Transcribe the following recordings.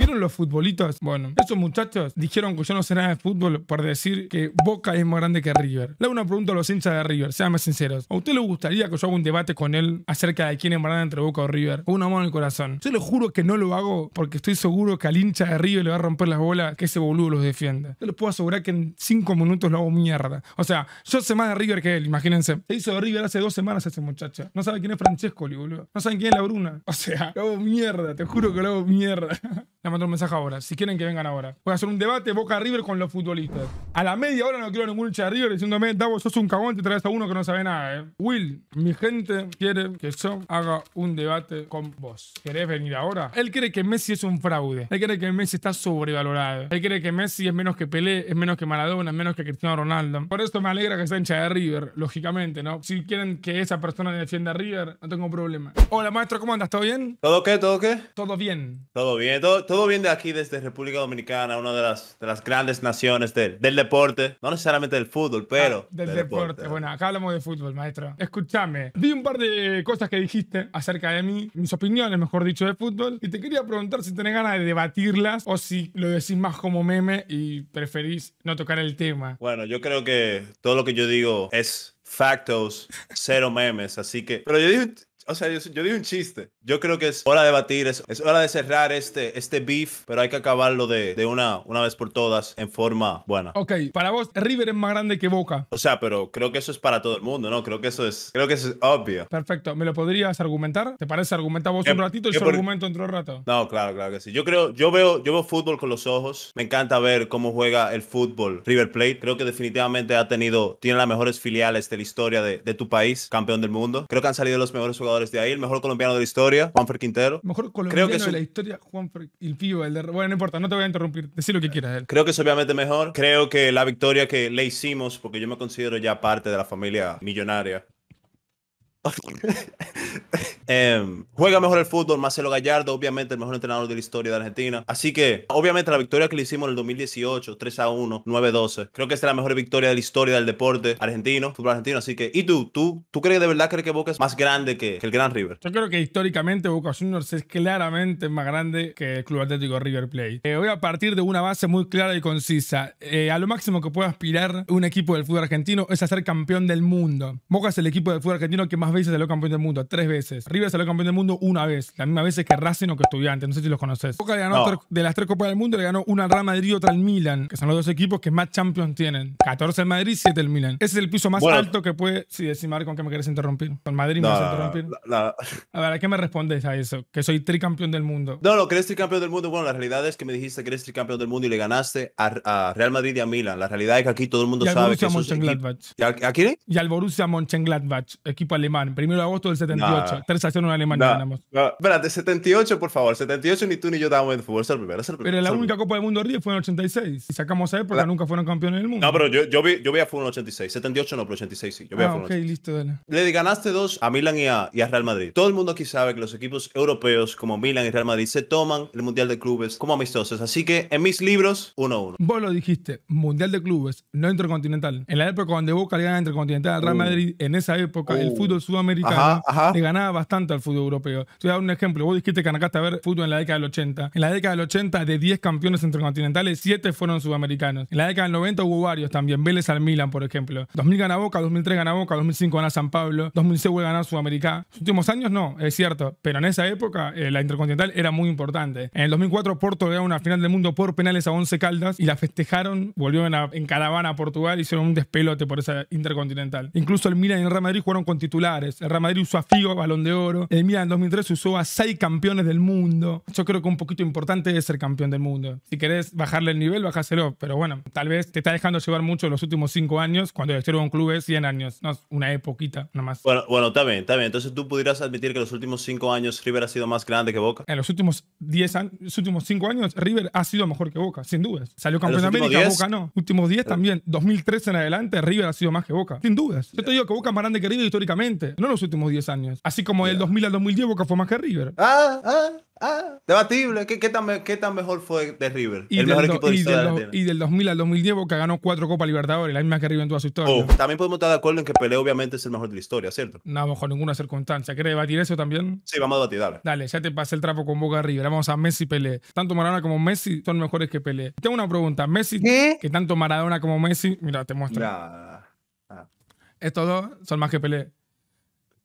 ¿Vieron los futbolitos? Bueno, esos muchachos dijeron que yo no sé nada de fútbol por decir que Boca es más grande que River. Le hago una pregunta a los hinchas de River, sean más sinceros. ¿A usted le gustaría que yo haga un debate con él acerca de quién es más grande entre Boca o River? Con una mano en el corazón. Yo le juro que no lo hago porque estoy seguro que al hincha de River le va a romper las bolas que ese boludo los defienda. Yo les puedo asegurar que en 5 minutos lo hago mierda. O sea, yo sé más de River que él, imagínense. Se hizo de River hace dos semanas ese muchacho. No sabe quién es Francesco, boludo. No saben quién es la Bruna. O sea, lo hago mierda, te juro que lo hago mierda. mandar un mensaje ahora. Si quieren que vengan ahora. Voy a hacer un debate Boca River con los futbolistas. A la media hora no quiero ningún hincha de River diciéndome, Davo, sos un cagón, te traes a uno que no sabe nada, eh. Will, mi gente quiere que yo haga un debate con vos. ¿Querés venir ahora? Él cree que Messi es un fraude. Él cree que Messi está sobrevalorado. Él cree que Messi es menos que Pelé, es menos que Maradona, es menos que Cristiano Ronaldo. Por esto me alegra que sea hincha de River, lógicamente, ¿no? Si quieren que esa persona defienda River, no tengo problema. Hola, maestro, ¿cómo andas? ¿Todo bien? ¿Todo qué? ¿Todo qué? Todo bien. Todo bien, todo todo viene aquí desde República Dominicana, una de las, de las grandes naciones del deporte, no necesariamente del fútbol, ah, pero... del, deporte. Bueno, acá hablamos de fútbol, maestro. Escúchame, vi un par de cosas que dijiste acerca de mí, mis opiniones, mejor dicho, de fútbol, y te quería preguntar si tenés ganas de debatirlas o si lo decís más como meme y preferís no tocar el tema. Bueno, yo creo que todo lo que yo digo es factos, cero memes, así que... Pero yo dije, o sea, yo, digo un chiste. Yo creo que es hora de batir, es, hora de cerrar este, este beef, pero hay que acabarlo de, de, una, una vez por todas en forma buena. Ok, para vos, River es más grande que Boca. O sea, pero creo que eso es para todo el mundo, ¿no? Creo que eso es, creo que es obvio. Perfecto, ¿me lo podrías argumentar? ¿Te parece? Argumenta vos un ratito y yo argumento otro rato. No, claro, claro que sí. Yo creo, yo veo, yo veo fútbol con los ojos. Me encanta ver cómo juega el fútbol River Plate. Creo que definitivamente ha tenido, tiene las mejores filiales de la historia de, de tu país, campeón del mundo. Creo que han salido los mejores jugadores de ahí. El mejor colombiano de la historia, Juanfer Quintero. Mejor colombiano de la historia, Juanfer, el pivo, el de... Bueno, no importa, no te voy a interrumpir. decir lo que quieras. Él. Creo que es obviamente mejor. Creo que la victoria que le hicimos, porque yo me considero ya parte de la familia millonaria, Em, juega mejor el fútbol, Marcelo Gallardo, obviamente el mejor entrenador de la historia de Argentina. Así que, obviamente, la victoria que le hicimos en el 2018, 3 a 1, 9-12, creo que es la mejor victoria de la historia del deporte argentino, fútbol argentino. Así que, ¿y tú? ¿Tú, tú crees de verdad crees que Boca es más grande que, el Gran River? Yo creo que históricamente Boca Juniors es claramente más grande que el Club Atlético River Play. Eh, voy a partir de una base muy clara y concisa. Eh, a lo máximo que puede aspirar un equipo del fútbol argentino es a ser campeón del mundo. Boca es el equipo del fútbol argentino que más más veces salió campeón del mundo, tres veces. River salió campeón del mundo una vez, la misma vez que Racing o que Estudiantes, no sé si los conoces. Boca de las tres Copas del Mundo, le ganó una al Real Madrid y otra al Milan, que son los dos equipos que más Champions tienen. 14 el Madrid, 7 el Milan. Ese es el piso más alto que puede... Sí, decimar con qué me querés interrumpir. Con Madrid me vas a interrumpir. a ver, ¿a qué me respondes a eso? Que soy tricampeón del mundo. No, no, que tricampeón del mundo. Bueno, la realidad es que me dijiste que eres tricampeón del mundo y le ganaste a, Real Madrid y a Milan. La realidad es que aquí todo el mundo sabe que... Borussia ¿Y quién? Y al Borussia Mönchengladbach, equipo alemán alemán, primero de agosto del 78. Nah. 3 en Alemania ganamos. Espérate, 78, por favor. 78 ni tú ni yo estábamos en fútbol, es el primero. pero la única Copa del Mundo Río fue en 86. Y sacamos a él porque nunca fueron campeones del mundo. No, pero yo, yo, vi, yo vi a fútbol en 86. 78 no, pero 86 sí. Yo vi a ah, fútbol. Ok, 86. listo, dale. Le ganaste dos a Milan y a, Real Madrid. Todo el mundo aquí sabe que los equipos europeos como Milan y Real Madrid se toman el Mundial de Clubes como amistosos. Así que en mis libros, 1 uno Vos lo dijiste, Mundial de Clubes, no intercontinental. En la época cuando Boca le intercontinental al Real uh. Madrid, en esa época el uh. fútbol sudamericana, le ganaba bastante al fútbol europeo. Te voy a dar un ejemplo. Vos dijiste que arrancaste a ver fútbol en la década del 80. En la década del 80, de 10 campeones intercontinentales, 7 fueron sudamericanos. En la década del 90 hubo varios también. Vélez al Milan, por ejemplo. 2000 gana Boca, 2003 gana Boca, 2005 gana San Pablo, 2006 vuelve a ganar Sudamericana. Los últimos años no, es cierto. Pero en esa época, eh, la Intercontinental era muy importante. En el 2004, Porto ganó una final del mundo por penales a 11 Caldas y la festejaron, volvieron en caravana a Portugal, hicieron un despelote por esa Intercontinental. Incluso el Milan y el Real Madrid jugaron con titulares. El Real Madrid usó a Figo, balón de oro. El Milan en 2003 usó a seis campeones del mundo. Yo creo que un poquito importante es ser campeón del mundo. Si querés bajarle el nivel, bájaselo Pero bueno, tal vez te está dejando llevar mucho los últimos cinco años cuando el un club es 100 años. No, una époquita nomás. Bueno, bueno, está bien, Entonces tú pudieras admitir que los últimos cinco años River ha sido más grande que Boca. En los últimos 10 años, los últimos cinco años, River ha sido mejor que Boca, sin dudas. Salió campeón de América, Boca no. Últimos 10 también. 2013 en adelante, River ha sido más que Boca, sin dudas. Yo te digo que Boca es más grande que River históricamente no en los últimos 10 años. Así como el 2000 al 2010 que fue más que River. Ah, ah, ah, debatible. ¿Qué, tan, mejor fue de River? Y el mejor equipo de historia. Del, y del 2000 al 2010 que ganó cuatro Copas Libertadores, la misma que River en toda su historia. Oh, también podemos estar de acuerdo en que Pelé obviamente es el mejor de la historia, ¿cierto? No, bajo ninguna circunstancia. ¿Quieres debatir eso también? Sí, vamos a debatir, dale. Dale, ya te pasé el trapo con Boca River. Vamos a Messi y Pelé. Tanto Maradona como Messi son mejores que Pelé. Tengo una pregunta. Messi, que tanto Maradona como Messi, mira, te muestro. Ah. Estos dos son más que Pelé.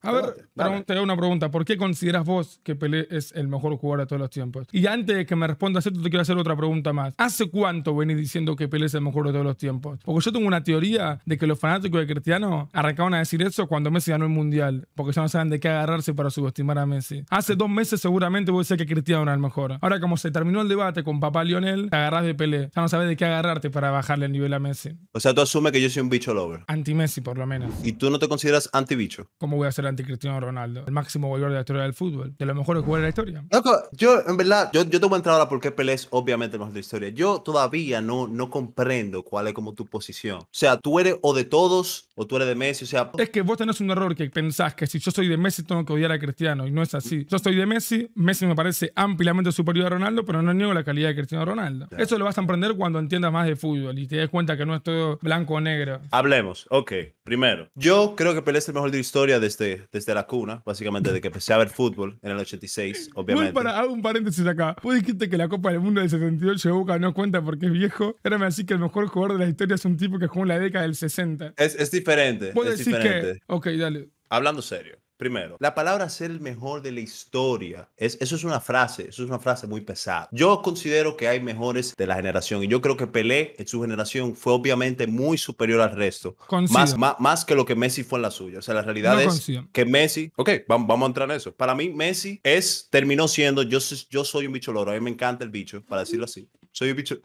A ver, te hago una pregunta. ¿Por qué consideras vos que Pelé es el mejor jugador de todos los tiempos? Y antes de que me respondas esto, te quiero hacer otra pregunta más. ¿Hace cuánto venís diciendo que Pelé es el mejor de todos los tiempos? Porque yo tengo una teoría de que los fanáticos de Cristiano arrancaron a decir eso cuando Messi ganó el Mundial, porque ya no saben de qué agarrarse para subestimar a Messi. Hace dos meses seguramente voy a decir que Cristiano era el mejor. Ahora como se terminó el debate con papá Lionel, te agarras de Pelé. Ya no sabes de qué agarrarte para bajarle el nivel a Messi. O sea, tú asumes que yo soy un bicho lover. Anti-Messi, por lo menos. ¿Y tú no te consideras anti-bicho? ¿Cómo voy a ser anti de Cristiano Ronaldo, el máximo goleador de la historia del fútbol, de los mejores jugadores de la historia. yo, en verdad, yo, yo te voy a entrar ahora porque Pelé es obviamente el mejor de la historia. Yo todavía no, no comprendo cuál es como tu posición. O sea, tú eres o de todos o tú eres de Messi, o sea... Es que vos tenés un error que pensás que si yo soy de Messi tengo que odiar a Cristiano y no es así. Yo soy de Messi, Messi me parece ampliamente superior a Ronaldo, pero no niego la calidad de Cristiano Ronaldo. Eso lo vas a aprender cuando entiendas más de fútbol y te des cuenta que no es todo blanco o negro. Hablemos, ok. Primero, yo creo que Pelé es el mejor de la historia desde desde, la cuna, básicamente, desde que empecé a ver fútbol en el 86, obviamente. Voy para, hago un paréntesis acá. Vos dijiste que la Copa del Mundo del 78 de Boca no cuenta porque es viejo. Ahora me que el mejor jugador de la historia es un tipo que jugó en la década del 60. Es, es diferente. Vos es Que, ok, dale. Hablando serio. Primero, la palabra ser el mejor de la historia, es, eso es una frase, eso es una frase muy pesada. Yo considero que hay mejores de la generación y yo creo que Pelé en su generación fue obviamente muy superior al resto, más, más, que lo que Messi fue en la suya. O sea, la realidad es que Messi, ok, vamos, a entrar en eso. Para mí, Messi es, terminó siendo, yo, yo soy un bicho loro, a mí me encanta el bicho, para decirlo así, soy un bicho.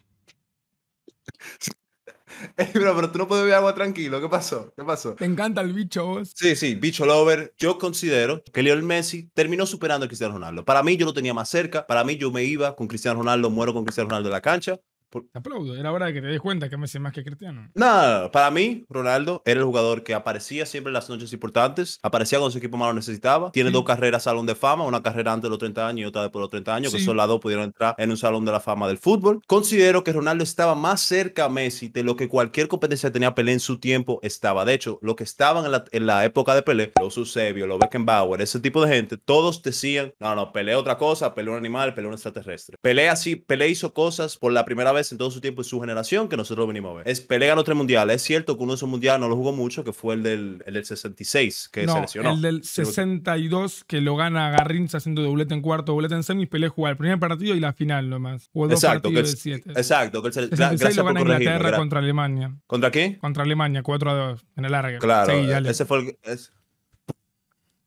pero tú no puedes beber agua tranquilo. ¿Qué pasó? ¿Qué pasó? Te encanta el bicho vos. Sí, sí, bicho lover. Yo considero que Lionel Messi terminó superando a Cristiano Ronaldo. Para mí, yo lo tenía más cerca. Para mí, yo me iba con Cristiano Ronaldo, muero con Cristiano Ronaldo en la cancha. Te aplaudo, era hora de que te des cuenta que Messi es más que Cristiano. Nada, para mí, Ronaldo era el jugador que aparecía siempre en las noches importantes, aparecía cuando su equipo más lo necesitaba, tiene dos carreras Salón de Fama, una carrera antes de los 30 años y otra después de los 30 años, que son las dos pudieron entrar en un Salón de la Fama del fútbol. Considero que Ronaldo estaba más cerca a Messi de lo que cualquier competencia tenía Pelé en su tiempo estaba. De hecho, lo que estaban en la, época de Pelé, los Eusebio, los Beckenbauer, ese tipo de gente, todos decían, no, no, Pelé otra cosa, Pelé un animal, Pelé un extraterrestre. Pelé así, Pelé hizo cosas por la primera vez en todo su tiempo y su generación que nosotros venimos a ver. Es Pelé ganó tres mundiales. Es cierto que uno de esos mundiales no lo jugó mucho, que fue el del, el 66, que no, El del 62, que lo gana Garrincha haciendo doblete en cuarto, doblete en semis. Pelé jugó el primer partido y la final nomás. exacto, que el, Exacto. Que el, gracias lo gana Inglaterra contra Alemania. ¿Contra qué? Contra Alemania, 4 a 2, en el larga. Claro, ese fue el...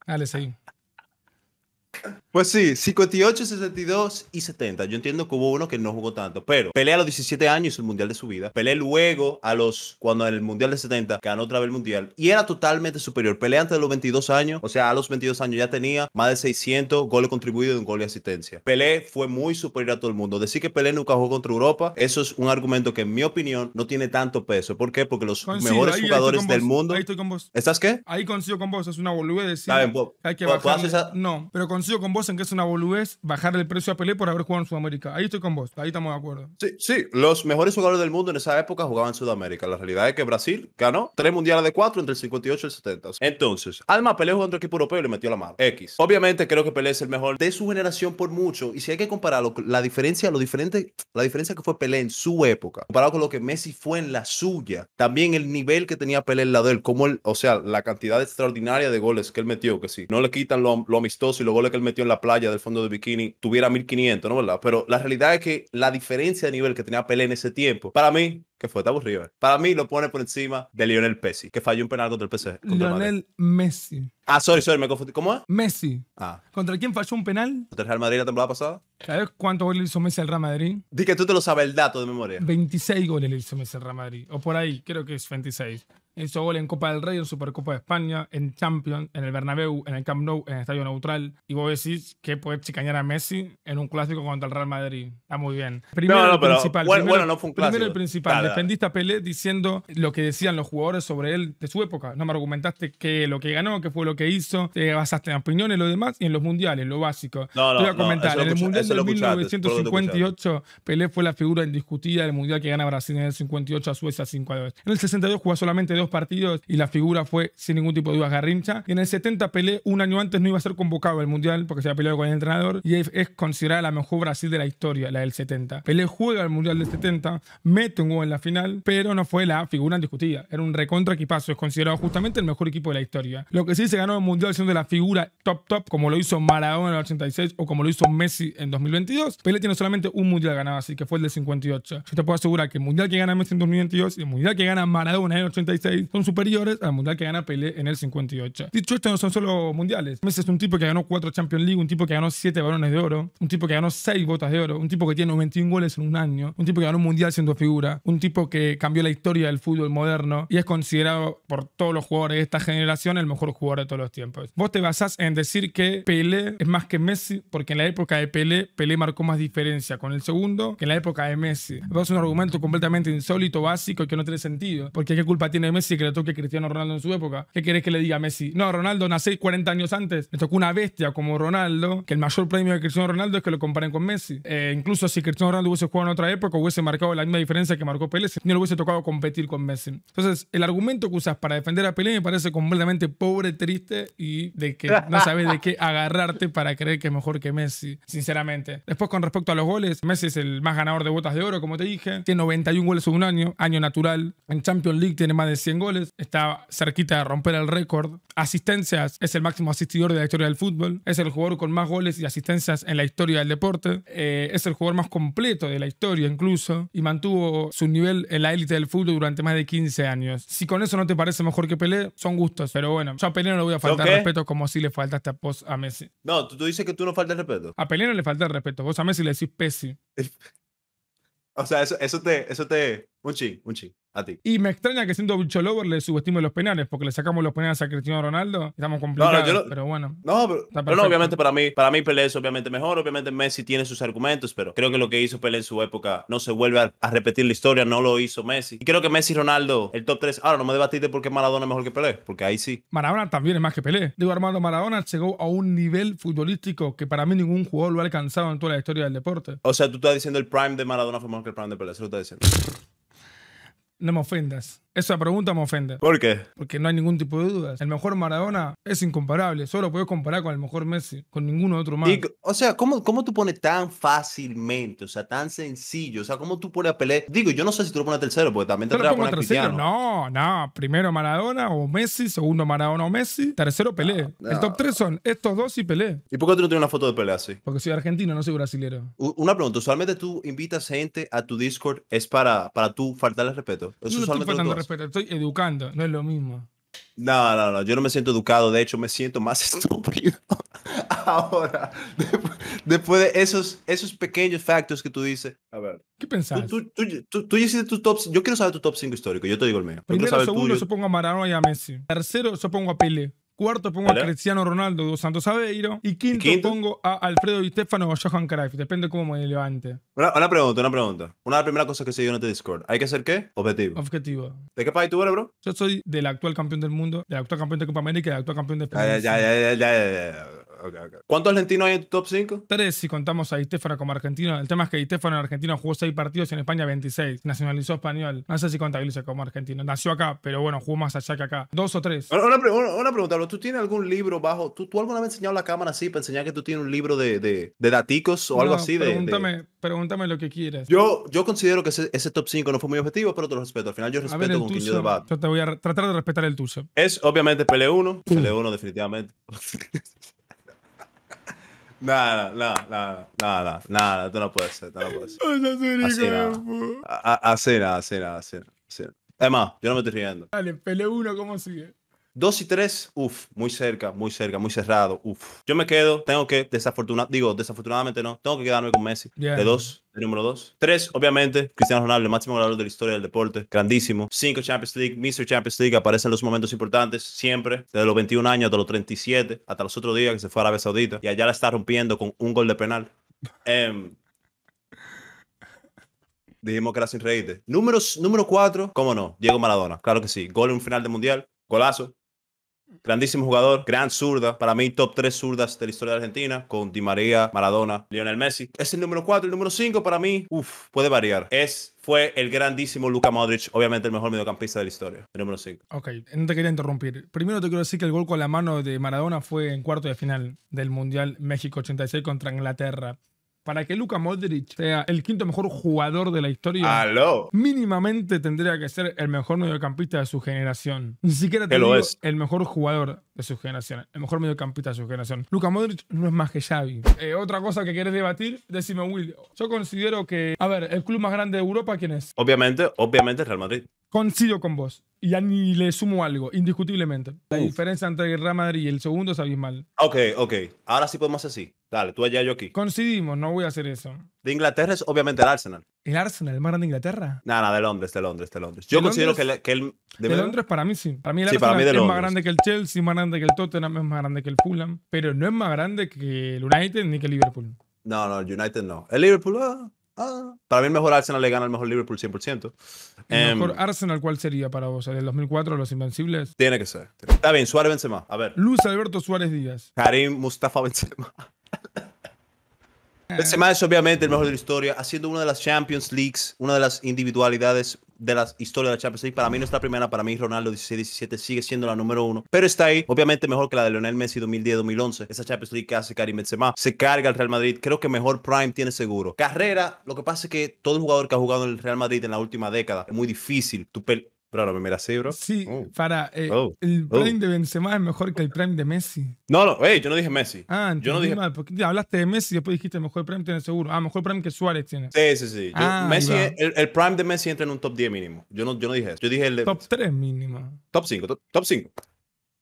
Dale, seguí. Pues sí, 58, 62 y 70. Yo entiendo que hubo uno que no jugó tanto, pero peleé a los 17 años el mundial de su vida. Pelé luego a los, cuando en el mundial de 70 ganó otra vez el mundial y era totalmente superior. Pelé antes de los 22 años, o sea, a los 22 años ya tenía más de 600 goles contribuidos, un gol de asistencia. Pelé fue muy superior a todo el mundo. Decir que Pelé nunca jugó contra Europa, eso es un argumento que en mi opinión no tiene tanto peso. ¿Por qué? Porque los mejores jugadores del mundo. Ahí estoy con vos. ¿Estás qué? Ahí consigo con vos, es una boludez. Hay que bajar. No, pero consigo con vos en que es una boludez bajar el precio a Pelé por haber jugado en Sudamérica. Ahí estoy con vos, ahí estamos de acuerdo. Sí, sí, los mejores jugadores del mundo en esa época jugaban en Sudamérica. La realidad es que Brasil ganó tres mundiales de cuatro entre el 58 y el 70. Entonces, Alma Pelé jugó contra equipo europeo y le metió la mano. X. Obviamente creo que Pelé es el mejor de su generación por mucho. Y si hay que comparar la diferencia, lo diferente, la diferencia que fue Pelé en su época, comparado con lo que Messi fue en la suya, también el nivel que tenía Pelé en la de él, como el, o sea, la cantidad extraordinaria de goles que él metió, que sí, no le quitan lo, lo amistoso y los goles que él metió en la playa del fondo de bikini tuviera 1500, ¿no? ¿Verdad? Pero la realidad es que la diferencia de nivel que tenía Pelé en ese tiempo, para mí, que fue tan River, eh. para mí lo pone por encima de Lionel Messi, que falló un penal contra el PC. Contra Lionel Messi. Ah, sorry, sorry, me confundí. ¿Cómo es? Messi. Ah. ¿Contra quién falló un penal? ¿Contra el Real Madrid la temporada pasada? ¿Sabes cuántos goles hizo Messi al Real Madrid? Di que tú te lo sabes el dato de memoria. 26 goles le hizo Messi al Real Madrid. O por ahí, creo que es 26. Hizo gol en Copa del Rey, en Supercopa de España, en Champions, en el Bernabéu, en el Camp Nou, en el Estadio Neutral. Y vos decís que puede chicañar a Messi en un clásico contra el Real Madrid. Está muy bien. Primero el principal. Bueno, primero, no fue un clásico. Primero el principal. Defendiste a Pelé diciendo lo que decían los jugadores sobre él de su época. No me argumentaste que lo que ganó, que fue lo que hizo. Te basaste en opiniones, lo demás, y en los mundiales, lo básico. No, no, Te voy a comentar. en el Mundial de 1958, Pelé fue la figura indiscutida del Mundial que gana Brasil en el 58 a Suecia 5 a 2. En el 62 jugó solamente dos partidos y la figura fue sin ningún tipo de dudas Garrincha. Y en el 70 Pelé, un año antes, no iba a ser convocado al Mundial porque se había peleado con el entrenador y es considerada la mejor Brasil de la historia, la del 70. Pelé juega al Mundial del 70, mete un gol en la final, pero no fue la figura discutida. Era un recontra equipazo, es considerado justamente el mejor equipo de la historia. Lo que sí se ganó el Mundial siendo la figura top top, como lo hizo Maradona en el 86 o como lo hizo Messi en 2022. Pelé tiene solamente un Mundial ganado, así que fue el del 58. Yo te puedo asegurar que el Mundial que gana Messi en 2022 y el Mundial que gana Maradona en el 86 son superiores al mundial que gana Pelé en el 58. Dicho esto, no son solo mundiales. Messi es un tipo que ganó 4 Champions League, un tipo que ganó 7 balones de oro, un tipo que ganó 6 botas de oro, un tipo que tiene 21 goles en un año, un tipo que ganó un mundial siendo figura, un tipo que cambió la historia del fútbol moderno y es considerado por todos los jugadores de esta generación el mejor jugador de todos los tiempos. Vos te basás en decir que Pelé es más que Messi porque en la época de Pelé, Pelé marcó más diferencia con el segundo que en la época de Messi. Es un argumento completamente insólito, básico que no tiene sentido. Porque ¿qué culpa tiene Messi? que le toque Cristiano Ronaldo en su época. ¿Qué querés que le diga a Messi? No, Ronaldo nace 40 años antes. Le tocó una bestia como Ronaldo, que el mayor premio de Cristiano Ronaldo es que lo comparen con Messi. Eh, incluso si Cristiano Ronaldo hubiese jugado en otra época, hubiese marcado la misma diferencia que marcó Pelé, no le hubiese tocado competir con Messi. Entonces, el argumento que usas para defender a Pelé me parece completamente pobre, triste y de que no sabes de qué agarrarte para creer que es mejor que Messi, sinceramente. Después, con respecto a los goles, Messi es el más ganador de botas de oro, como te dije. Tiene 91 goles en un año, año natural. En Champions League tiene más de 100 goles, está cerquita de romper el récord. Asistencias, es el máximo asistidor de la historia del fútbol, es el jugador con más goles y asistencias en la historia del deporte, eh, es el jugador más completo de la historia incluso, y mantuvo su nivel en la élite del fútbol durante más de 15 años. Si con eso no te parece mejor que Pelé, son gustos, pero bueno, yo a Pelé no le voy a faltar respeto como si le faltaste a, a Messi. No, tú, dices que tú no faltas respeto. A Pelé no le falta respeto, vos a Messi le decís Pessi. o sea, eso, eso te... Eso te un ching, un ching. Y me extraña que siendo bicho lover le subestime los penales, porque le sacamos los penales a Cristiano Ronaldo. Estamos complicados, pero bueno. No, pero, no, obviamente para mí, para mí Pelé es obviamente mejor. Obviamente Messi tiene sus argumentos, pero creo que lo que hizo Pelé en su época no se vuelve a, repetir la historia, no lo hizo Messi. Y creo que Messi Ronaldo, el top 3, ahora no me debatiste porque Maradona es mejor que Pelé, porque ahí sí. Maradona también es más que Pelé. Digo, Armando Maradona llegó a un nivel futbolístico que para mí ningún jugador lo ha alcanzado en toda la historia del deporte. O sea, tú estás diciendo el prime de Maradona fue mejor que el prime de Pelé, eso lo estás diciendo. No me ofendas. Esa pregunta me ofende. ¿Por qué? Porque no hay ningún tipo de dudas. El mejor Maradona es incomparable. Solo puedes comparar con el mejor Messi, con ninguno otro más. o sea, ¿cómo, ¿cómo tú pones tan fácilmente? O sea, tan sencillo. O sea, ¿cómo tú pones a Pelé? Digo, yo no sé si tú lo pones tercero, porque también te, lo pones tercero. No, no. Primero Maradona o Messi, segundo Maradona o Messi, tercero Pelé. El top 3 son estos dos y Pelé. ¿Y por qué tú no tienes una foto de Pelé así? Porque soy argentino, no soy brasilero. una pregunta. Usualmente tú invitas gente a tu Discord, ¿es para, para tú faltarle respeto? pero estoy educando, no es lo mismo. No, no, no, yo no me siento educado, de hecho me siento más estúpido ahora, después, de esos, esos pequeños factos que tú dices. A ver. ¿Qué pensás? Tú, tú, tú, hiciste tu top, yo quiero saber tu top 5 histórico, yo te digo el mío. Primero, segundo, supongo a Maradona y a Messi. Tercero, supongo a Pele. Cuarto pongo a Cristiano Ronaldo dos Santos Aveiro. Y quinto, pongo a Alfredo Di Stefano o a Johan Cruyff. Depende cómo me levante. Una, una, pregunta, una pregunta. Una de las primeras cosas que se dio en este Discord. ¿Hay que hacer qué? Objetivo. Objetivo. ¿De qué país tú eres, bro? Yo soy del actual campeón del mundo, del actual campeón de Copa América y del actual campeón de... España. ya. ya, ya, ya ¿Cuántos argentinos hay en tu top 5? Tres, si contamos a Estefano como argentino. El tema es que Estefano, en Argentina jugó seis partidos en España 26. Nacionalizó español. No sé si contabiliza como argentino. Nació acá, pero bueno, jugó más allá que acá. Dos o tres. Una, pregunta, ¿Tú tienes algún libro bajo? ¿Tú, ¿Tú alguna vez enseñado la cámara así para enseñar que tú tienes un libro de, de, daticos o algo así? Pregúntame, pregúntame lo que quieras. Yo, yo considero que ese, ese, top 5 no fue muy objetivo, pero te lo respeto. Al final yo respeto con quien Yo te voy a tratar de respetar el tuyo. Es obviamente PL1. PL1 definitivamente. Nada, nada, nada, nada, nada, tú no puede ser, no puede ser. Así nada. Así nada, así nada, así Es más, yo no me estoy riendo. Dale, pele uno, ¿cómo sigue? Dos y tres, uff, muy cerca, muy cerca, muy cerrado, uff. Yo me quedo, tengo que, desafortunadamente, digo, desafortunadamente no, tengo que quedarme con Messi. De dos, el número dos. Tres, obviamente, Cristiano Ronaldo, el máximo goleador de la historia del deporte, grandísimo. cinco Champions League, Mr. Champions League, aparecen los momentos importantes, siempre, desde los 21 años hasta los 37, hasta los otros días que se fue a Arabia Saudita, y allá la está rompiendo con un gol de penal. Em, dijimos que era sin reírte. número cuatro, cómo no, Diego Maradona, claro que sí, gol en un final de mundial, golazo, Grandísimo jugador, gran zurda. Para mí, top 3 zurdas de la historia de Argentina, con Di María, Maradona, Lionel Messi. Es el número 4. El número 5 para mí, uff, puede variar. Es fue el grandísimo Luka Modric, obviamente el mejor mediocampista de la historia, número 5. Ok, no te quería interrumpir. Primero te quiero decir que el gol con la mano de Maradona fue en cuarto de final del Mundial México 86 contra Inglaterra para que Luka Modric sea el quinto mejor jugador de la historia, mínimamente tendría que ser el mejor mediocampista de su generación. Ni siquiera te es? el mejor jugador de su generación, el mejor mediocampista de su generación. Luka Modric no es más que Xavi. Eh, otra cosa que quieres debatir, decime Will. Yo considero que, a ver, el club más grande de Europa, ¿quién es? Obviamente, obviamente Real Madrid. Coincido con vos. Y ya ni le sumo algo, indiscutiblemente. La diferencia entre Real Madrid y el segundo es abismal. Ok, ok. Ahora sí podemos así. Dale, tú allá, yo aquí. Coincidimos, no voy a hacer eso. De Inglaterra es obviamente el Arsenal. ¿El Arsenal, el más grande de Inglaterra? Nada, de Londres, de Londres, de Londres. Yo considero que, el De, Londres para mí sí. Para mí el es más grande que el Chelsea, más grande que el Tottenham, es más grande que el Fulham. Pero no es más grande que el United ni que el Liverpool. No, no, el United no. El Liverpool, ah, ah. Para mí el mejor Arsenal le gana al mejor Liverpool 100%. ¿El mejor em, Arsenal cuál sería para vos? ¿El 2004, los Invencibles? Tiene que ser. Está bien, Suárez Benzema. A ver. Luz Alberto Suárez Díaz. Karim Mustafa Benzema. Benzema eh. es obviamente, el mejor de la historia, Haciendo una de las Champions Leagues, una de las individualidades de la historia de la Champions League. Para mí no está primera, para mí Ronaldo 16-17 sigue siendo la número uno, pero está ahí, obviamente mejor que la de Lionel Messi 2010-2011. Esa Champions League que hace Karim Benzema, se carga el Real Madrid, creo que mejor Prime tiene seguro. Carrera, lo que pasa es que todo jugador que ha jugado en el Real Madrid en la última década es muy difícil. Tu para la bro. Sí, oh. para. Eh, oh. El oh. Prime de Benzema es mejor que el Prime de Messi. No, no, hey, yo no dije Messi. Ah, yo no dije. Mal, porque hablaste de Messi y después dijiste mejor Prime tiene seguro. Ah, mejor Prime que Suárez tiene. Sí, sí, sí. Ah, Messi, el, Prime de Messi entra en un top 10 mínimo. Yo no, yo no dije eso. Yo dije el de. Top 3 mínimo. Top 5, top 5.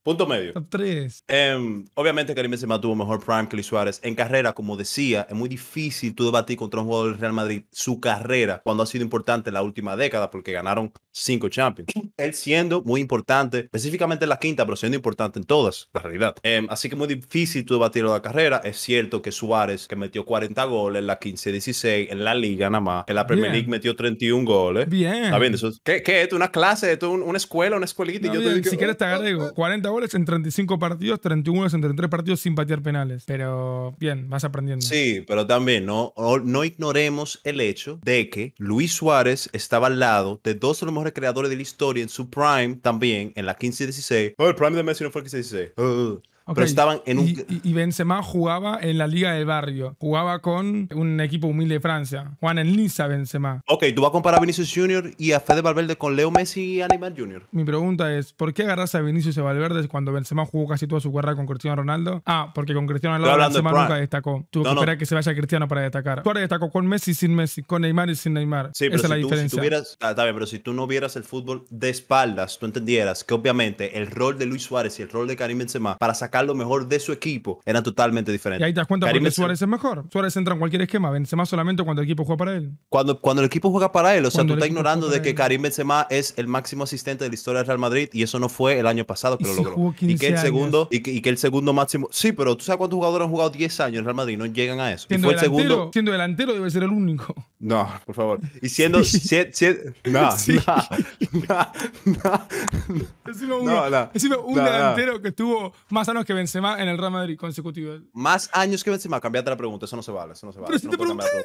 Punto medio. tres em, obviamente Karim Benzema tuvo mejor prime que Luis Suárez. En carrera, como decía, es muy difícil tú debatir contra un jugador del Real Madrid su carrera cuando ha sido importante en la última década porque ganaron cinco Champions. Él siendo muy importante, específicamente en la quinta, pero siendo importante en todas, la realidad. Em, así que muy difícil tú debatir la carrera. Es cierto que Suárez, que metió 40 goles en la 15-16, en la liga nada más, en la Premier League metió 31 goles. Bien. ¿Qué, es esto? ¿Una clase? ¿Esto una escuela? ¿Una escuelita? si quieres te 40 goles en 35 partidos, 31 en 33 partidos sin patear penales. Pero bien, vas aprendiendo. Sí, pero también no, no ignoremos el hecho de que Luis Suárez estaba al lado de dos de los mejores creadores de la historia en su prime también, en la 15-16. Oh, el prime de Messi no fue el 15-16. Pero estaban en un... Y, Benzema jugaba en la Liga del Barrio. Jugaba con un equipo humilde de Francia. Juan en Niza, Benzema. Ok, tú vas a comparar a Vinicius Jr. y a Fede Valverde con Leo Messi y Neymar Jr. Mi pregunta es, ¿por qué agarras a Vinicius y a Valverde cuando Benzema jugó casi toda su carrera con Cristiano Ronaldo? Ah, porque con Cristiano Ronaldo Benzema nunca destacó. Tuvo que esperar que se vaya Cristiano para destacar. Tú ahora destacó con Messi sin Messi, con Neymar y sin Neymar. pero Esa si es la tú, diferencia. Si ah, está bien, pero si tú no vieras el fútbol de espaldas, tú entendieras que obviamente el rol de Luis Suárez y el rol de Karim Benzema para sacar lo mejor de su equipo era totalmente diferente. Y ahí te das cuenta Karim porque Suárez es mejor. Suárez entra en cualquier esquema, Benzema solamente cuando el equipo juega para él. Cuando, cuando el equipo juega para él, o sea, tú estás ignorando de que Karim Benzema es el máximo asistente de la historia del Real Madrid y eso no fue el año pasado que lo logró. Y que el segundo y que, el segundo máximo. Sí, pero tú sabes cuántos jugadores han jugado 10 años en Real Madrid, no llegan a eso. Siendo, delantero, segundo... siendo delantero debe ser el único. No, por favor. Y siendo no, no, no, no, un delantero que estuvo más que Benzema en el Real Madrid consecutivo. Más años que Benzema, cambiate la pregunta, eso no se vale, eso no se vale. no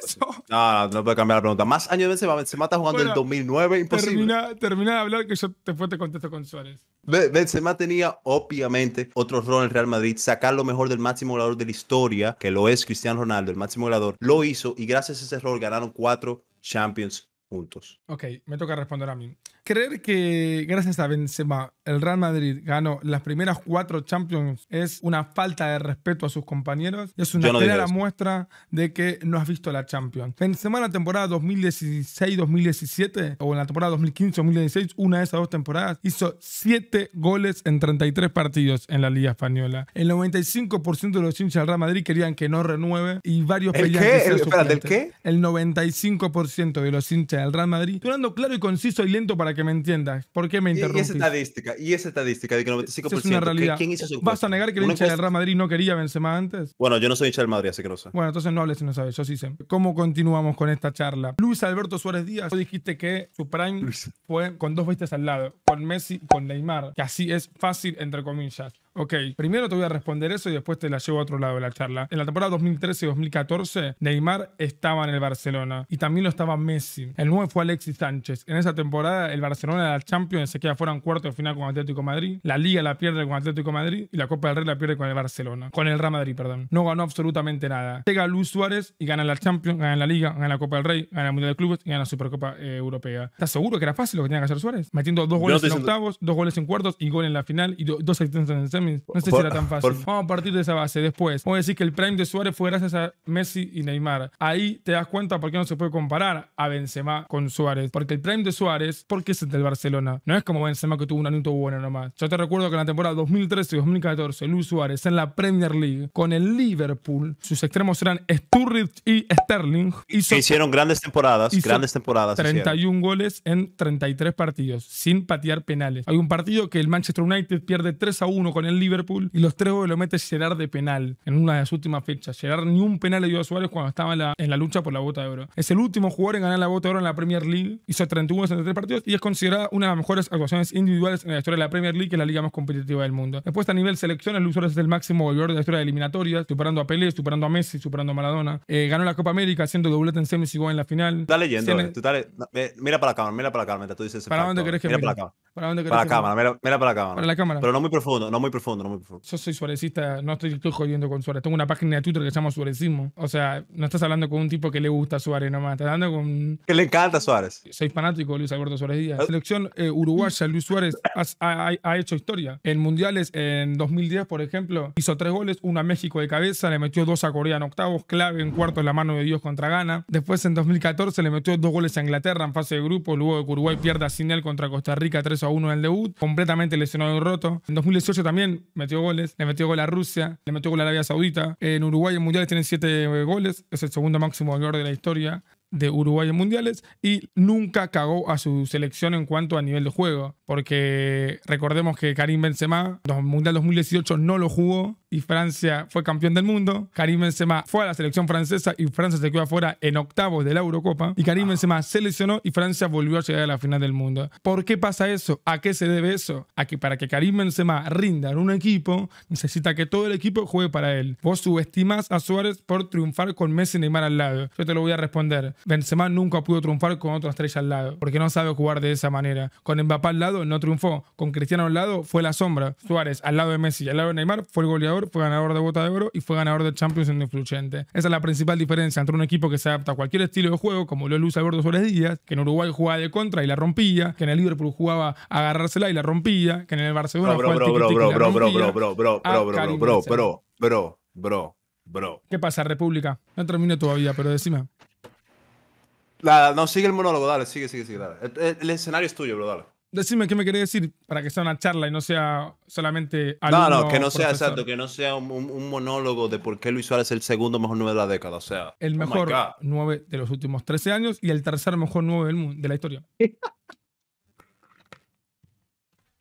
eso. No, puede cambiar la pregunta. Más años de Benzema, Benzema está jugando en el 2009, imposible. Termina, termina, de hablar que yo después te contesto con Suárez. Benzema tenía obviamente otro rol en el Real Madrid, sacar lo mejor del máximo goleador de la historia, que lo es Cristiano Ronaldo, el máximo goleador. Lo hizo y gracias a ese rol ganaron cuatro Champions juntos. Ok, me toca responder a mí. Creer que gracias a Benzema el Real Madrid ganó las primeras cuatro Champions es una falta de respeto a sus compañeros. Es una no muestra de que no has visto la Champions. Benzema en la temporada 2016-2017 o en la temporada 2015-2016, una de esas dos temporadas, hizo siete goles en 33 partidos en la Liga Española. El 95% de los hinchas del Real Madrid querían que no renueve y varios ¿El qué? el, ¿del qué? El 95% de los hinchas del Real Madrid, durando claro y conciso y lento para que me entiendas. ¿Por qué me interrumpís? Y esa estadística, y esa estadística de que 95%. Es una realidad. ¿Quién hizo su ¿Vas a negar que el del Real Madrid no quería Benzema antes? Bueno, yo no soy hincha del Madrid, así que no sé. Bueno, entonces no hables si no sabes, yo sí sé. ¿Cómo continuamos con esta charla? Luis Alberto Suárez Díaz, tú dijiste que su prime fue con dos bestias al lado, con Messi, con Neymar, que así es fácil, entre comillas. Ok, primero te voy a responder eso y después te la llevo a otro lado de la charla. En la temporada 2013-2014, Neymar estaba en el Barcelona y también lo estaba Messi. El 9 fue Alexis Sánchez. En esa temporada, el Barcelona era el Champions se queda fuera en cuarto de final con Atlético Madrid. La Liga la pierde con Atlético Madrid y la Copa del Rey la pierde con el Barcelona. Con el Real Madrid, perdón. No ganó absolutamente nada. Llega Luis Suárez y gana la Champions, gana la Liga, gana la Copa del Rey, gana el Mundial de Clubes y gana la Supercopa eh, Europea. ¿Estás seguro que era fácil lo que tenía que hacer Suárez? Metiendo dos goles en octavos, dos goles en cuartos y gol en la final y dos asistencias en semi no sé si era tan fácil. Vamos a partir de esa base. Después, vamos a decir que el prime de Suárez fue gracias a Messi y Neymar. Ahí te das cuenta por qué no se puede comparar a Benzema con Suárez. Porque el prime de Suárez, porque es del Barcelona. No es como Benzema que tuvo un anuncio bueno nomás. Yo te recuerdo que en la temporada 2013 2014, Luis Suárez en la Premier League con el Liverpool, sus extremos eran Sturridge y Sterling. hicieron grandes temporadas, grandes temporadas. 31 goles en 33 partidos, sin patear penales. Hay un partido que el Manchester United pierde 3 a 1 con el Liverpool y los tres goles lo mete Gerard de penal en una de las últimas fechas. Gerard ni un penal le dio a Suárez cuando estaba en la, lucha por la bota de oro. Es el último jugador en ganar la bota de oro en la Premier League. Hizo 31 en 33 partidos y es considerada una de las mejores actuaciones individuales en la historia de la Premier League, que es la liga más competitiva del mundo. Después a nivel selección el Suárez es el máximo goleador de la historia de eliminatorias, superando a Pelé, superando a Messi, superando a Maradona. Eh, ganó la Copa América haciendo doblete en semis y en la final. Eh. tú dale... Eh, mira para la cámara, mira para la cámara, mira? Para la cámara. mira, para la cámara. Para la cámara. Pero no muy profundo, no muy profundo fondo, Yo soy suarecista, no estoy, jodiendo con Suárez. Tengo una página de Twitter que se llama Suárezismo. O sea, no estás hablando con un tipo que le gusta a Suárez nomás, estás hablando con. Que le encanta Suárez. Soy fanático de Luis Alberto Suárez Díaz. La ah. selección eh, uruguaya, Luis Suárez, ha, ha, hecho historia. En mundiales, en 2010, por ejemplo, hizo tres goles, uno a México de cabeza, le metió dos a Corea en octavos, clave en cuarto en la mano de Dios contra Ghana. Después, en 2014, le metió dos goles a Inglaterra en fase de grupo, luego que Uruguay pierda sin él contra Costa Rica 3 a 1 en el debut, completamente lesionado y roto. En 2018 también metió goles. Le metió gol a Rusia, le metió gol a Arabia Saudita. En Uruguay en Mundiales tiene 7 eh, goles. Es el segundo máximo goleador de la historia de Uruguay en Mundiales y nunca cagó a su selección en cuanto a nivel de juego, porque recordemos que Karim Benzema, en el Mundial 2018 no lo jugó, y Francia fue campeón del mundo. Karim Benzema fue a la selección francesa y Francia se quedó afuera en octavos de la Eurocopa. Y Karim ah. Benzema se y Francia volvió a llegar a la final del mundo. ¿Por qué pasa eso? ¿A qué se debe eso? A para que Karim Benzema rinda en un equipo, necesita que todo el equipo juegue para él. Vos subestimas a Suárez por triunfar con Messi y Neymar al lado. Yo te lo voy a responder. Benzema nunca pudo triunfar con otra estrella al lado, porque no sabe jugar de esa manera. Con Mbappé al lado no triunfó. Con Cristiano al lado fue la sombra. Suárez al lado de Messi y al lado de Neymar fue el goleador fue ganador de Bota de Oro y fue ganador del Champions en influyente. Esa es la principal diferencia entre un equipo que se adapta a cualquier estilo de juego, como lo es Luis Alberto Suárez Díaz, que en Uruguay jugaba de contra y la rompía, que en el Liverpool jugaba a agarrársela y la rompía, que en el Barcelona bro, bro, bro, bro, bro, bro, bro, bro, bro, bro, bro, bro, bro, bro, bro. ¿Qué pasa, República? No termino todavía, pero decime. La, no, sigue el monólogo, dale, sigue, sigue, sigue, dale. El, el, escenario es tuyo, bro, dale. Decime qué me querés decir para que sea una charla y no sea solamente algo. No, no, que no sea exacto, que no sea un, monólogo de por qué Luis Suárez es el segundo mejor 9 de la década. O sea, el oh mejor 9 de los últimos 13 años y el tercer mejor 9 del mundo, de la historia.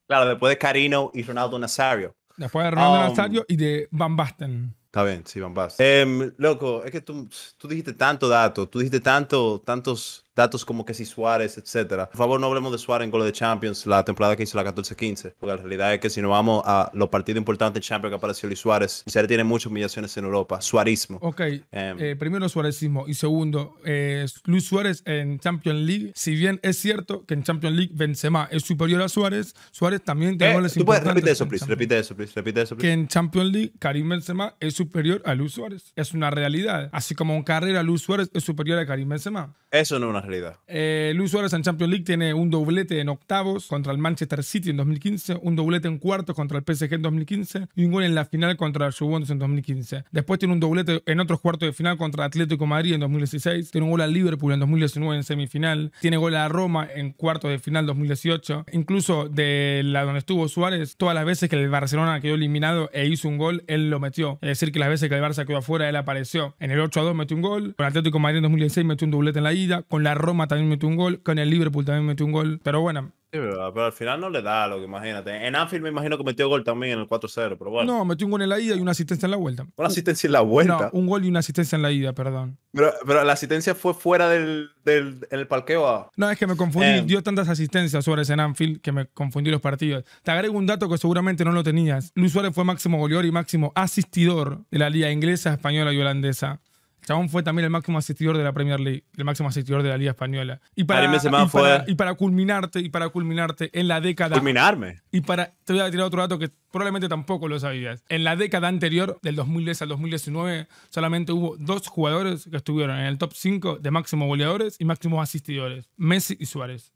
claro, después de Carino y Ronaldo Nazario. Después de Ronaldo um, Nazario y de Van Basten. Está bien, sí, Van Basten. Em, loco, es que tú, tú dijiste tanto dato, tú dijiste tanto, tantos datos como que si Suárez, etcétera. Por favor, no hablemos de Suárez en gol de Champions la temporada que hizo la 14-15, porque la realidad es que si nos vamos a los partidos importantes de Champions que apareció Luis Suárez, Suárez tiene muchas humillaciones en Europa, suarismo. Ok, em, eh, primero Suárezismo. y segundo, eh, Luis Suárez en Champions League, si bien es cierto que en Champions League Benzema es superior a Suárez, Suárez también tiene eh, goles tú repite eso, please, repite eso, please, repite eso, please. Que en Champions League Karim Benzema es superior a Luis Suárez, es una realidad, así como en carrera Luis Suárez es superior a Karim Benzema. Eso no es una realidad. Eh, Luis Suárez en Champions League tiene un doblete en octavos contra el Manchester City en 2015, un doblete en cuartos contra el PSG en 2015 y un gol en la final contra el Juventus en 2015. Después tiene un doblete en otros cuartos de final contra Atlético Madrid en 2016, tiene un gol a Liverpool en 2019 en semifinal, tiene gol a Roma en cuartos de final 2018, incluso de la donde estuvo Suárez, todas las veces que el Barcelona quedó eliminado e hizo un gol, él lo metió. Es decir, que las veces que el Barça quedó afuera, él apareció. En el 8 a 2 metió un gol, con Atlético Madrid en 2016 metió un doblete en la ida, con la la Roma también metió un gol, con el Liverpool también metió un gol, pero bueno. Sí, pero al final no le da lo que imagínate. En Anfield me imagino que metió gol también en el 4-0, pero bueno. No, metió un gol en la ida y una asistencia en la vuelta. ¿Una asistencia en la vuelta? un gol y una asistencia en la ida, perdón. Pero, pero la asistencia fue fuera del, del parqueo. Ah. No, es que me confundí. Em. Dio tantas asistencias sobre ese Anfield que me confundí los partidos. Te agrego un dato que seguramente no lo tenías. Luis Suárez fue máximo goleador y máximo asistidor de la liga inglesa, española y holandesa. Chabón fue también el máximo asistidor de la Premier League, el máximo asistidor de la Liga Española. Y para, y culminarte, y para culminarte en la década. Culminarme. Y para, te voy a tirar otro dato que probablemente tampoco lo sabías. En la década anterior, del 2010 al 2019, solamente hubo dos jugadores que estuvieron en el top 5 de máximos goleadores y máximos asistidores: Messi y Suárez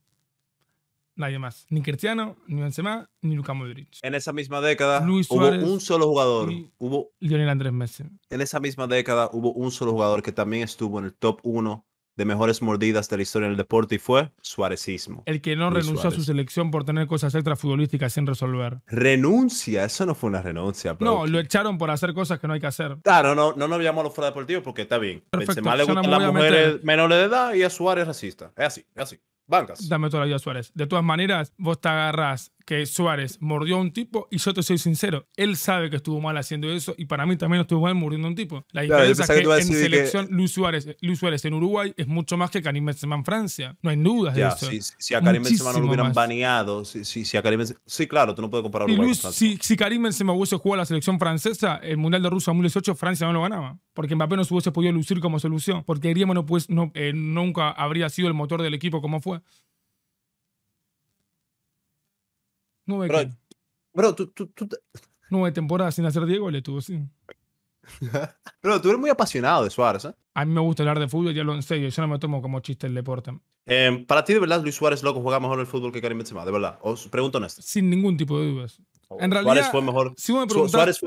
nadie más. Ni Cristiano, ni Benzema, ni Luka Modric. En esa misma década hubo un solo jugador. Hubo Lionel Andrés Messi. En esa misma década hubo un solo jugador que también estuvo en el top 1 de mejores mordidas de la historia del deporte y fue Suárezismo. El que no renunció a su selección por tener cosas extra futbolísticas sin resolver. Renuncia, eso no fue una renuncia. No, lo echaron por hacer cosas que no hay que hacer. Claro, no, no, no llamamos a los fuera deportivos porque está bien. Perfecto, Benzema le gustan las mujeres menores de edad y a Suárez racista. Es así, es así. Bancas. Dame toda la ayuda, Suárez. De todas maneras, vos te agarras que Suárez mordió a un tipo y yo te soy sincero, él sabe que estuvo mal haciendo eso y para mí también estuvo mal mordiendo a un tipo. La diferencia es que, en selección Luis, Suárez, Luis Suárez en Uruguay es mucho más que Karim Benzema en Francia, no hay dudas de eso. Si, a Karim Benzema no lo hubieran baneado, si, si, a Karim Benzema... Sí, claro, tú no puedes compararlo Uruguay Luis, Si, Karim Benzema hubiese jugado a la selección francesa, el Mundial de Rusia 2018 Francia no lo ganaba, porque Mbappé no se hubiese podido lucir como solución, porque Griezmann no, pues, no eh, nunca habría sido el motor del equipo como fue. Nueve, temporadas sin hacer Diego le tuvo, sí. Pero tú eres muy apasionado de Suárez. ¿eh? A mí me gusta hablar de fútbol, ya lo enseño yo no me tomo como chiste el deporte. Em, para ti, de verdad, Luis Suárez, loco, juega mejor el fútbol que Karim Benzema, de verdad. Os pregunto honesto. Sin ningún tipo de dudas. En realidad, Suárez fue mejor. Si me preguntas,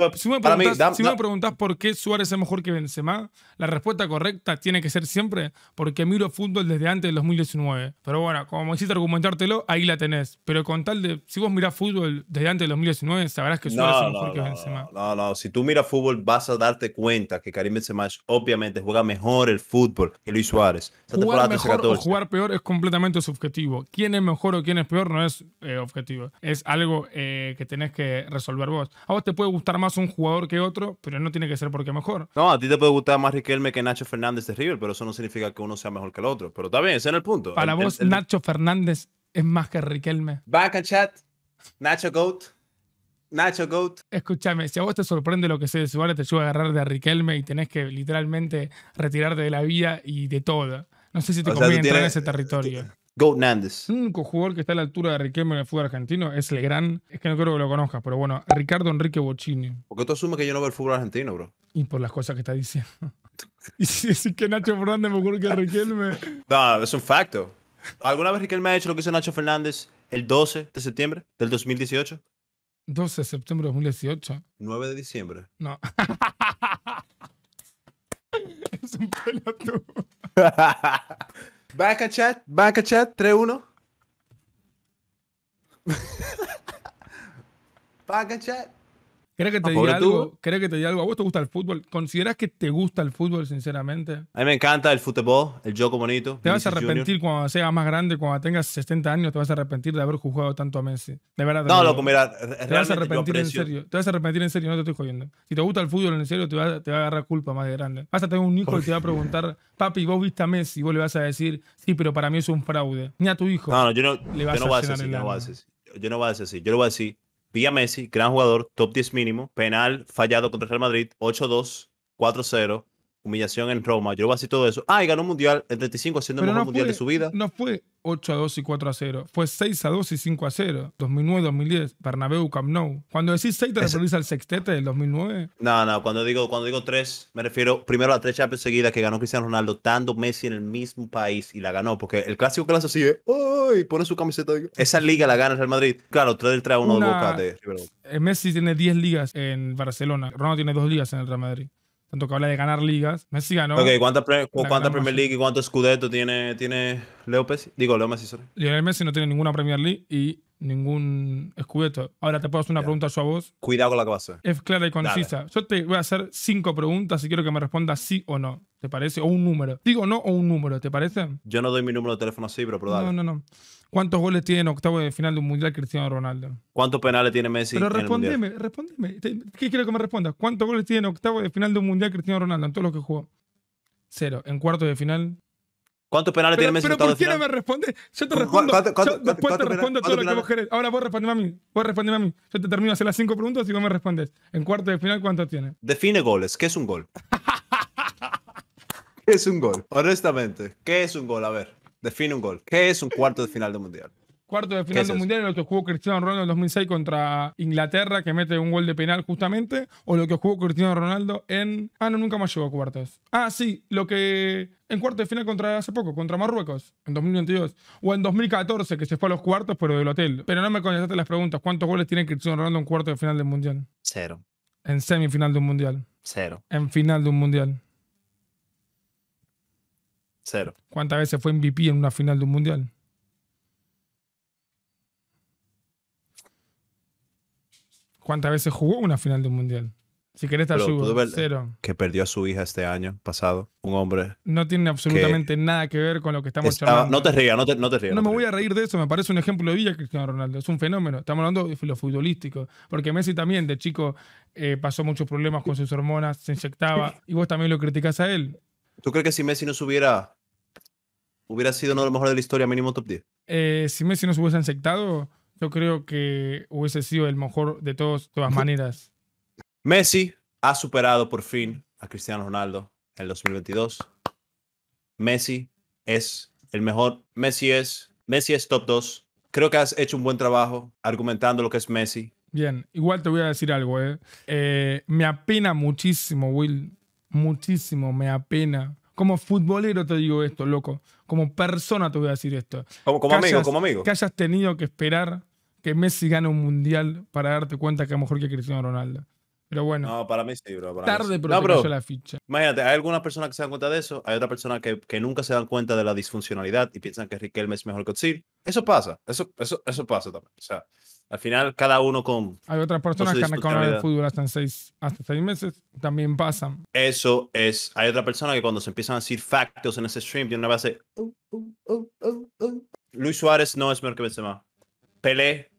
si me por qué Suárez es mejor que Benzema, la respuesta correcta tiene que ser siempre porque miro fútbol desde antes del 2019. Pero bueno, como me hiciste argumentártelo, ahí la tenés. Pero con tal de, si vos mirás fútbol desde antes del 2019, sabrás que Suárez es mejor que Benzema. No, no, si tú miras fútbol vas a darte cuenta que Karim Benzema obviamente juega mejor el fútbol que Luis Suárez. jugar mejor o jugar peor es completamente subjetivo. Quién es mejor o quién es peor no es eh, objetivo. Es algo eh, que tenés que que resolver vos. A vos te puede gustar más un jugador que otro, pero no tiene que ser porque mejor. No, a ti te puede gustar más Riquelme que Nacho Fernández de River, pero eso no significa que uno sea mejor que el otro. Pero está bien, ese es el punto. Para vos, Nacho Fernández es más que Riquelme. Back chat. Nacho Goat. Nacho Goat. Escúchame, si a vos te sorprende lo que sé de te ayuda a agarrar de Riquelme y tenés que literalmente retirarte de la vida y de todo. No sé si te conviene en ese territorio. Goat Nández. Un jugador que está a la altura de Riquelme en el fútbol argentino es el gran. Es que no creo que lo conozcas, pero bueno, Ricardo Enrique Bochini. Porque qué tú asumes que yo no veo el fútbol argentino, bro? Y por las cosas que está diciendo. y si es que Nacho Fernández me ocurre que Riquelme. no, es un facto. ¿Alguna vez Riquelme ha hecho lo que hizo Nacho Fernández el 12 de septiembre del 2018? 12 de septiembre de 2018. 9 de diciembre. No. es un pelotudo. Back a chat, back a chat, 3-1. back a chat. Creo que, te diga algo, ¿A vos te gusta el fútbol? ¿Consideras que te gusta el fútbol, sinceramente? A mí me encanta el fútbol, el juego bonito. Te vas a arrepentir cuando seas más grande, cuando tengas 60 años, te vas a arrepentir de haber jugado tanto a Messi. De verdad. No, loco, mira, te vas a arrepentir en serio. Te vas a arrepentir en serio, no te estoy jodiendo. Si te gusta el fútbol en serio, te va, a agarrar culpa más de grande. Vas a tener un hijo y que te va a preguntar, papi, vos viste a Messi, y vos le vas a decir, sí, pero para mí es un fraude. Ni a tu hijo. No, no, yo no, le vas a voy a decir, no yo no voy a decir, yo lo voy a decir Villa Messi, gran jugador, top 10 mínimo, penal fallado contra Real Madrid, 8-2, 4-0, humillación en Roma, yo y todo eso. Ah, y ganó mundial el 35 siendo el mejor mundial de su vida. No fue 8 a 2 y 4 a 0, fue 6 a 2 y 5 a 0, 2009-2010, Bernabéu Camp Nou. Cuando decís 6 te referís al sextete del 2009. No, no, cuando digo cuando digo 3 me refiero primero a la 3 Champions que ganó Cristiano Ronaldo tanto Messi en el mismo país y la ganó porque el clásico que clásico sigue, ¡ay! pone su camiseta. Esa liga la gana el Real Madrid. Claro, 3 del 3 a 1 de Boca de eh, Messi tiene 10 ligas en Barcelona, Ronaldo tiene 2 ligas en el Real Madrid tanto que habla de ganar ligas. Messi ganó. Ok, ¿cuántas cuánta Premier League y cuántos Scudetto tiene, tiene Leo Messi? Digo, Leo Messi, sorry. Lionel Messi no tiene ninguna Premier League y ningún Scudetto. Ahora te puedo hacer una pregunta yo a vos. Cuidado con la que vas a hacer. Es clara y concisa. Yo te voy a hacer cinco preguntas y quiero que me respondas sí o no. ¿Te parece? O un número. Digo no o un número, ¿te parece? Yo no doy mi número de teléfono así, pero, pero No, no, no. ¿Cuántos goles tiene en octavo de final de un mundial Cristiano Ronaldo? ¿Cuántos penales tiene Messi? Pero respondeme, respondeme. ¿Qué quiero que me respondas? ¿Cuántos goles tiene en octavo de final de un mundial Cristiano Ronaldo en todos los que jugó? Cero. En cuarto de final. ¿Cuántos penales tiene Messi? Pero ¿por qué no me respondes? Yo te respondo. después te respondo todo lo que vos querés. Ahora vos respondeme a mí. Vos a mí. Yo te termino de hacer las cinco preguntas y vos me respondes. En cuarto de final, ¿cuántos tiene? Define goles. ¿Qué es un gol? ¿Qué es un gol? Honestamente, ¿qué es un gol? A ver. Define un gol. ¿Qué es un cuarto de final de mundial? Cuarto de final del mundial, lo que jugó Cristiano Ronaldo en 2006 contra Inglaterra, que mete un gol de penal justamente, o lo que jugó Cristiano Ronaldo en. Ah, no, nunca más llegó a cuartos. Ah, sí, lo que. En cuarto de final contra hace poco, contra Marruecos, en 2022. O en 2014, que se fue a los cuartos, pero del hotel. Pero no me contestaste las preguntas. ¿Cuántos goles tiene Cristiano Ronaldo en cuarto de final del mundial? Cero. En semifinal de un mundial. Cero. En final de un mundial. Cero. ¿Cuántas veces fue MVP en una final de un mundial? ¿Cuántas veces jugó una final de un mundial? Si querés estar ayudo. Cero. Que perdió a su hija este año pasado. Un hombre. No tiene absolutamente nada que ver con lo que estamos charlando. No te rías, no te, rías. No, me voy a reír de eso. Me parece un ejemplo de vida Cristiano Ronaldo. Es un fenómeno. Estamos hablando de lo futbolístico. Porque Messi también, de chico, eh, pasó muchos problemas con sus hormonas, se inyectaba. Y vos también lo criticás a él. ¿Tú crees que si Messi no hubiera, hubiera sido uno de los mejores de la historia, mínimo top 10? Eh, si Messi no se hubiese aceptado, yo creo que hubiese sido el mejor de todos, todas maneras. Messi ha superado por fin a Cristiano Ronaldo en el 2022. Messi es el mejor. Messi es, Messi es top 2. Creo que has hecho un buen trabajo argumentando lo que es Messi. Bien, igual te voy a decir algo. Eh. eh me apena muchísimo, Will, muchísimo, me apena. Como futbolero te digo esto, loco. Como persona te voy a decir esto. Como, como amigo, como amigo. Que hayas tenido que esperar que Messi gane un mundial para darte cuenta que a lo mejor que Cristiano Ronaldo. Pero bueno. No, para mí sí, bro. tarde, pero, no, la ficha. Imagínate, hay algunas personas que se dan cuenta de eso, hay otras persona que, que, nunca se dan cuenta de la disfuncionalidad y piensan que Riquelme es mejor que Ozil. Eso pasa, eso, eso, eso pasa también. O sea, al final cada uno con. Hay otras personas que han acabado el fútbol hasta seis, hasta seis meses, también pasan. Eso es. Hay otra persona que cuando se empiezan a decir factos en ese stream, tiene una base. Uh, uh, uh, Luis Suárez no es mejor que Benzema. Pelé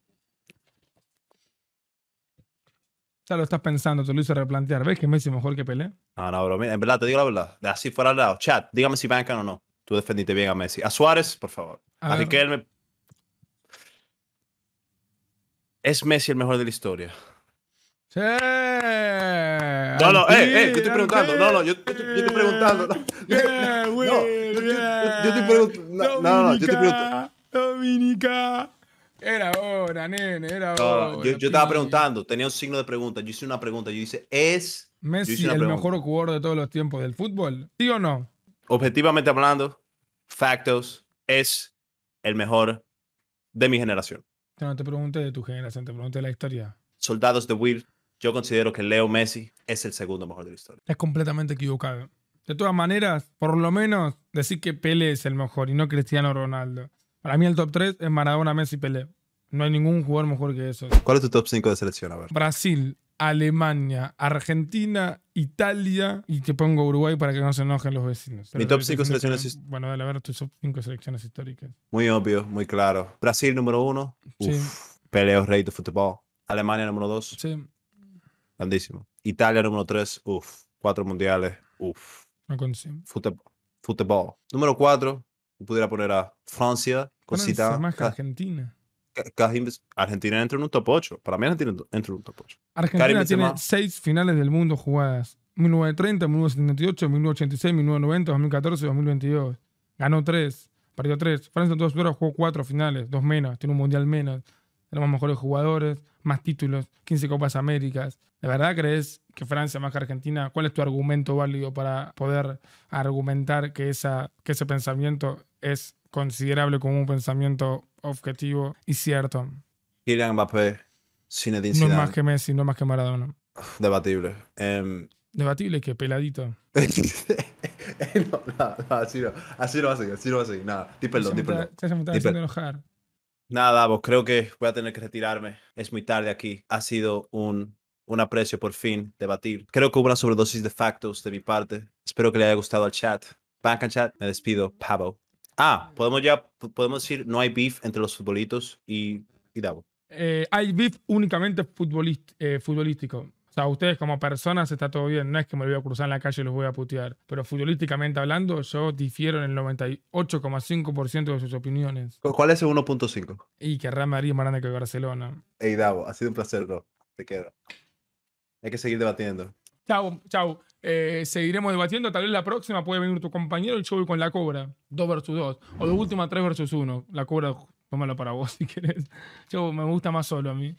Ya lo estás pensando, te lo hice replantear. ¿Ves que Messi es mejor que Pelé? No, no, bro. Mira, en verdad, te digo la verdad. De así fuera al lado. Chat, dígame si bancan o no. Tú defendiste bien a Messi. A Suárez, por favor. A, a Riquelme. ¿Es Messi el mejor de la historia? Sí. No, no, eh, eh, yo estoy preguntando. No, no, yo, estoy preguntando. no, yo, yo, pregunto. preguntando. No, no, yo te pregunto. Dominica. Era hora, nene, era hora. yo, estaba preguntando, tenía un signo de pregunta. Yo hice una pregunta, yo hice, ¿es Messi el mejor jugador de todos los tiempos del fútbol? ¿Sí o no? Objetivamente hablando, factos, es el mejor de mi generación. no te pregunté de tu generación, te pregunté de la historia. Soldados de Will, yo considero que Leo Messi es el segundo mejor de la historia. Es completamente equivocado. De todas maneras, por lo menos decir que Pele es el mejor y no Cristiano Ronaldo. Para mí el top 3 es Maradona, Messi, y Pelé. No hay ningún jugador mejor que eso. ¿Cuál es tu top 5 de selección? A Brasil, Alemania, Argentina, Italia y te pongo Uruguay para que no se enojen los vecinos. Mi top 5 selecciones históricas. Bueno, dale a ver tus top 5 selecciones históricas. Muy obvio, muy claro. Brasil número 1. Sí. Peleo rey de fútbol. Alemania número 2. Sí. Grandísimo. Italia número 3. Uf. Cuatro mundiales. Uf. No consigo. Fútbol. Número 4 pudiera poner a Francia, cosita. más que Argentina. Argentina entra en un top 8. Para mí Argentina entra en un top 8. Argentina tiene seis finales del mundo jugadas. 1930, 1978, 1986, 1990, 2014, 2022. Ganó tres, perdió 3. Francia en todas sus jugó 4 finales, dos menos, tiene un mundial menos. Tenemos mejores jugadores, más títulos, 15 Copas Américas. ¿De verdad crees que Francia más que Argentina? ¿Cuál es tu argumento válido para poder argumentar que, esa, que ese pensamiento es considerable como un pensamiento objetivo y cierto. Kylian Mbappé, sin Zidane. No más que Messi, no más que Maradona. Debatible. Em, debatible que peladito. no, no, así no. Así no va así no va Nada, me haciendo enojar. Nada, vos creo que voy a tener que retirarme. Es muy tarde aquí. Ha sido un, un aprecio por fin debatir. Creo que hubo una sobredosis de factos de mi parte. Espero que le haya gustado al chat. Banca chat, me despido. Pavo. Ah, podemos ya podemos decir no hay beef entre los futbolitos y, y Davo. Eh, hay beef únicamente eh, futbolístico. O sea, ustedes como personas está todo bien. No es que me lo voy a cruzar en la calle y los voy a putear. Pero futbolísticamente hablando, yo difiero en el 98,5% de sus opiniones. ¿Cuál es el 1.5? Y que Real Madrid es más grande que Barcelona. Ey, Davo, ha sido un placer, Te quedo. Hay que seguir debatiendo. Chau, chau. Eh, seguiremos debatiendo. Tal vez la próxima puede venir tu compañero el show con la cobra. 2 versus 2. O de última 3 versus 1. La cobra, tómala para vos si querés. Yo me gusta más solo a mí.